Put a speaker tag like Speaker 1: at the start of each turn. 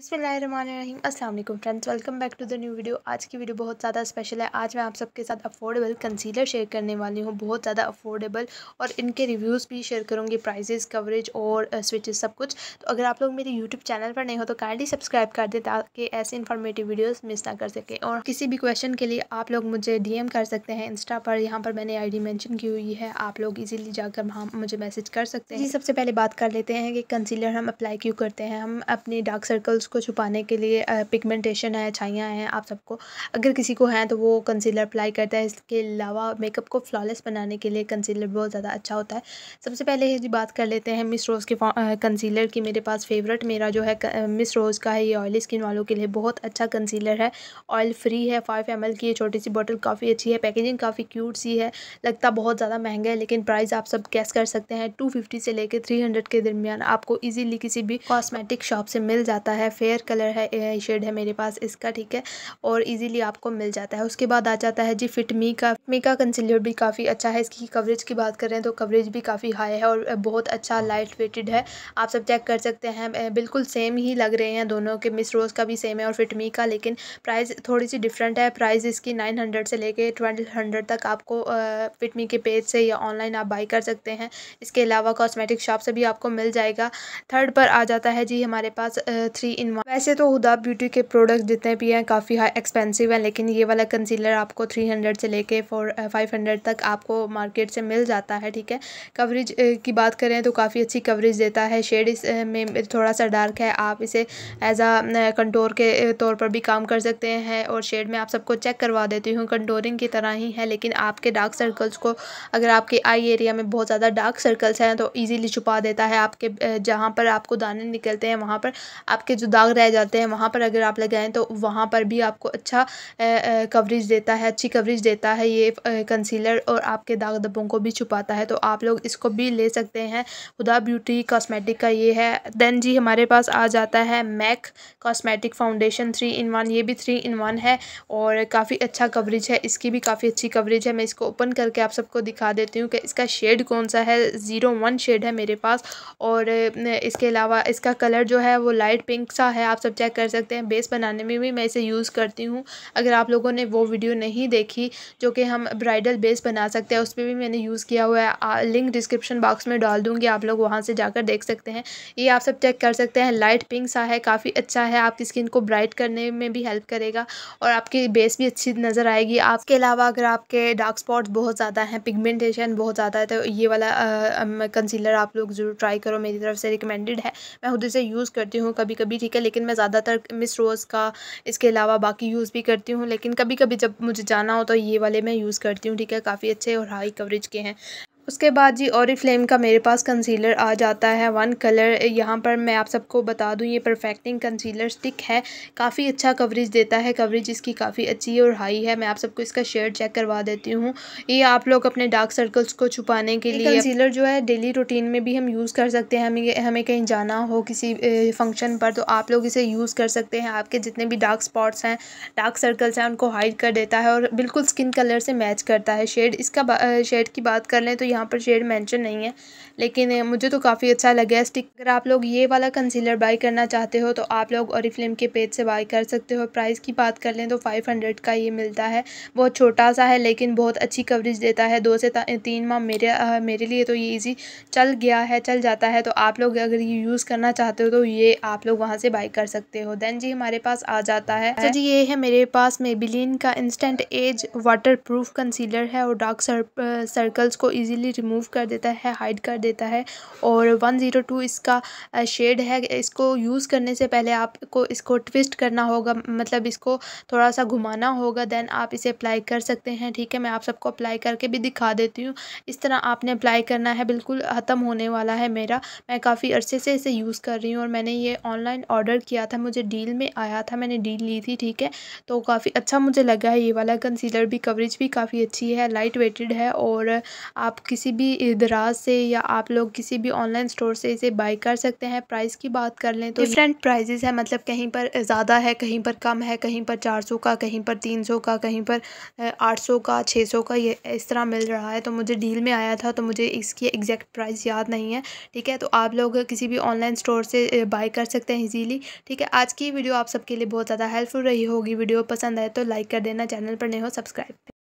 Speaker 1: अस्सलाम वालेकुम friends welcome back to the new video आज की वीडियो बहुत ज़्यादा स्पेशल है आज मैं आप सबके साथ अफोर्डेबल कंसीलर शेयर करने वाली हूँ बहुत ज़्यादा अफोर्डेबल और इनके रिव्यूज़ भी शेयर करूँगी प्राइजेस कवरेज और स्विचेस सब कुछ तो अगर आप लोग मेरे यूट्यूब चैनल पर नहीं हो तो काइंडली सब्सक्राइब कर दें ताकि ऐसे इन्फॉर्मेटिव वीडियोज़ मिस ना कर सकें और किसी भी क्वेश्चन के लिए आप लोग मुझे डी कर सकते हैं इंस्टा पर यहाँ पर मैंने आई मैंशन की हुई है आप लोग ईजिली जाकर वहाँ मुझे मैसेज कर सकते हैं जी सबसे पहले बात कर लेते हैं कि कंसीलर हम अप्लाई क्यों करते हैं हम अपने डार्क सर्कल्स उसको छुपाने के लिए पिगमेंटेशन है छाइयाँ हैं आप सबको अगर किसी को हैं तो वो कंसीलर अप्लाई करता है इसके अलावा मेकअप को फ्लॉलेस बनाने के लिए कंसीलर बहुत ज़्यादा अच्छा होता है सबसे पहले जी बात कर लेते हैं मिस रोज़ के कंसीलर की मेरे पास फेवरेट मेरा जो है मिस रोज़ का है ये ऑयली स्किन वालों के लिए बहुत अच्छा कंसीलर है ऑयल फ्री है फाइव एम की ये छोटी सी बॉटल काफ़ी अच्छी है पैकेजिंग काफ़ी क्यूट सी है लगता बहुत ज़्यादा महंगा है लेकिन प्राइस आप सब कैस कर सकते हैं टू फिफ्टी से लेकर थ्री हंड्रेड के दरमियान आपको ईजीली किसी भी कॉस्मेटिक शॉप से मिल जाता है फेयर कलर है शेड है मेरे पास इसका ठीक है और इजीली आपको मिल जाता है उसके बाद आ जाता है जी फिटमी का मी का कंसिलर भी काफ़ी अच्छा है इसकी कवरेज की बात करें तो कवरेज भी काफ़ी हाई है और बहुत अच्छा लाइट वेटेड है आप सब चेक कर सकते हैं बिल्कुल सेम ही लग रहे हैं दोनों के मिस रोज़ का भी सेम है और फिटमी का लेकिन प्राइस थोड़ी सी डिफरेंट है प्राइस इसकी नाइन हंड्रेड से लेके ट्वेल्व हंड्रेड तक आपको फिटमी के पेज से या ऑनलाइन आप बाई कर सकते हैं इसके अलावा कॉस्मेटिक शॉप से भी आपको मिल जाएगा थर्ड पर आ जाता है जी हमारे पास थ्री इन इन वन वैसे तो हुदा ब्यूटी के प्रोडक्ट जितने भी हैं काफ़ी हाई एक्सपेंसिव हैं लेकिन ये वाला कंसीलर आपको थ्री हंड्रेड से लेके फोर फाइव हंड्रेड तक आपको मार्केट से मिल जाता है ठीक है कवरेज uh, की बात करें तो काफ़ी अच्छी कवरेज देता है शेड इस uh, में थोड़ा सा डार्क है आप इसे एज आ कंटोर के uh, तौर पर भी काम कर सकते हैं और शेड में आप सबको चेक करवा देती हूँ कंटोरिंग की तरह ही है लेकिन आपके डार्क सर्कल्स को अगर आपके आई एरिया में बहुत ज़्यादा डार्क सर्कल्स हैं तो ईजीली छुपा देता है आपके जहाँ पर आपको दाने निकलते हैं वहाँ पर आपके जो दाग रह जाते हैं वहाँ पर अगर आप लगाएं तो वहाँ पर भी आपको अच्छा कवरेज देता है अच्छी कवरेज देता है ये कंसीलर और आपके दाग धब्बों को भी छुपाता है तो आप लोग इसको भी ले सकते हैं खुदा ब्यूटी कॉस्मेटिक का ये है देन जी हमारे पास आ जाता है Mac cosmetic foundation three in one ये भी थ्री इन वन है और काफ़ी अच्छा कवरेज है इसकी भी काफ़ी अच्छी कवरेज है मैं इसको ओपन करके आप सबको दिखा देती हूँ कि इसका शेड कौन सा है ज़ीरो वन शेड है मेरे पास और इसके अलावा इसका कलर जो है वो लाइट पिंक सा है आप सब चेक कर सकते हैं बेस बनाने में भी मैं इसे यूज़ करती हूँ अगर आप लोगों ने वो वीडियो नहीं देखी जो कि हम ब्राइडल बेस बना सकते हैं उस पर भी मैंने यूज़ किया हुआ है लिंक डिस्क्रिप्शन बॉक्स में डाल दूँगी आप लोग वहाँ से जाकर देख सकते हैं ये आप सब चेक कर सकते हैं लाइट पिंक सा है काफ़ी अच्छा है आपकी स्किन को ब्राइट करने में भी हेल्प करेगा और आपकी बेस भी अच्छी नज़र आएगी आपके अलावा अगर आपके डार्क स्पॉट्स बहुत ज़्यादा हैं पिगमेंटेशन बहुत ज़्यादा है तो ये वाला कंसीलर आप लोग ज़रूर ट्राई करो मेरी तरफ से रिकमेंडेड है मैं खुद इसे यूज़ करती हूँ कभी कभी यूनिक है लेकिन मैं ज़्यादातर मिस रोज़ का इसके अलावा बाकी यूज़ भी करती हूँ लेकिन कभी कभी जब मुझे जाना हो तो ये वाले मैं यूज़ करती हूँ ठीक है काफ़ी अच्छे और हाई कवरेज के हैं उसके बाद जी और फ्लेम का मेरे पास कंसीलर आ जाता है वन कलर यहाँ पर मैं आप सबको बता दूँ ये परफेक्टिंग कंसीलर स्टिक है काफ़ी अच्छा कवरेज देता है कवरेज इसकी काफ़ी अच्छी और हाई है मैं आप सबको इसका शेड चेक करवा देती हूँ ये आप लोग अपने डार्क सर्कल्स को छुपाने के लिए कंसीलर जो है डेली रूटीन में भी हम यूज़ कर सकते हैं हमें हमें कहीं जाना हो किसी फंक्शन पर तो आप लोग इसे यूज़ कर सकते हैं आपके जितने भी डार्क स्पॉट्स हैं डार्क सर्कल्स हैं उनको हाइड कर देता है और बिल्कुल स्किन कलर से मैच करता है शेड इसका शेड की बात कर लें तो यहाँ यहाँ पर शेड मेंशन नहीं है लेकिन मुझे तो काफ़ी अच्छा लगा है स्टिक अगर आप लोग ये वाला कंसीलर बाय करना चाहते हो तो आप लोग और फिल्म के पेज से बाय कर सकते हो प्राइस की बात कर लें तो फाइव हंड्रेड का ये मिलता है बहुत छोटा सा है लेकिन बहुत अच्छी कवरेज देता है दो से तीन माह मेरे आ, मेरे लिए तो ये ईजी चल गया है चल जाता है तो आप लोग अगर ये यूज़ करना चाहते हो तो ये आप लोग वहाँ से बाई कर सकते हो देन जी हमारे पास आ जाता है अच्छा जी ये है मेरे पास मेबिलिन का instant age waterproof concealer है और डार्क सर्कल्स को ईजिली इजीली रिमूव कर देता है हाइड कर देता है और 102 इसका शेड है इसको यूज़ करने से पहले आपको इसको ट्विस्ट करना होगा मतलब इसको थोड़ा सा घुमाना होगा दैन आप इसे अप्लाई कर सकते हैं ठीक है मैं आप सबको अप्लाई करके भी दिखा देती हूँ इस तरह आपने अप्लाई करना है बिल्कुल ख़त्म होने वाला है मेरा मैं काफ़ी अरसे से इसे यूज़ कर रही हूँ और मैंने ये ऑनलाइन ऑर्डर किया था मुझे डील में आया था मैंने डील ली थी ठीक है तो काफ़ी अच्छा मुझे लगा है ये वाला कंसीलर भी कवरेज भी काफ़ी अच्छी है लाइट वेटेड है और आप किसी भी दराज से या आप लोग किसी भी ऑनलाइन स्टोर से इसे बाई कर सकते हैं प्राइस की बात कर लें तो डिफरेंट प्राइजेज़ है मतलब कहीं पर ज़्यादा है कहीं पर कम है कहीं पर चार सौ का कहीं पर तीन सौ का कहीं पर आठ सौ का छः सौ का ये इस तरह मिल रहा है तो मुझे डील में आया था तो मुझे इसकी एग्जैक्ट प्राइस याद नहीं है ठीक है तो आप लोग किसी भी ऑनलाइन स्टोर से बाई कर सकते हैं ईजीली ठीक है आज की वीडियो आप सबके लिए बहुत ज़्यादा हेल्पफुल रही होगी वीडियो पसंद आए तो लाइक कर देना चैनल पर नहीं हो सब्सक्राइब